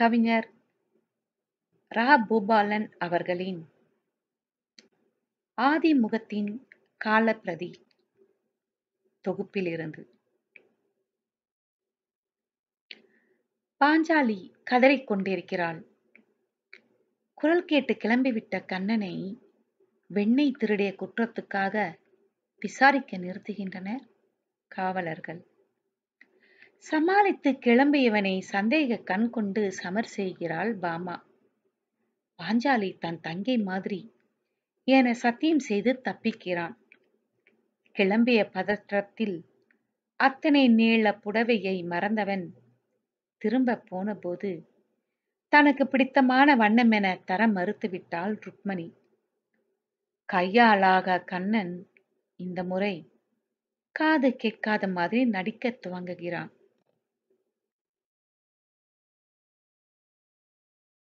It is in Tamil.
கவிஞர் ரா. பூபாலன் அவர்களின் "ஆதிமுகத்தின் காலப்பிரதி" தொகுப்பிலிருந்து பாஞ்சாலி கதறிக் கொண்டிருக்கிறாள். குரல் கேட்டு கிளம்பிவிட்ட கண்ணனை வெண்ணெய் திருடிய குற்றத்துக்காக விசாரிக்க நிறுத்துகின்றனர் காவலர்கள். சமாளித்து கிளம்பியவனை சந்தேக கண் கொண்டு சமர் செய்கிறாள் பாமா பாஞ்சாலி தன் தங்கை மாதிரி என சத்தியம் செய்து தப்பிக்கிறான் கிளம்பிய பதற்றத்தில் அத்தனை நீள புடவையை மறந்தவன் திரும்ப போனபோது தனக்கு பிடித்தமான வண்ணம் என தர மறுத்துவிட்டாள் ருக்மணி கையாளாக கண்ணன் இந்த முறை காது கேட்காத மாதிரி நடிக்க துவங்குகிறான்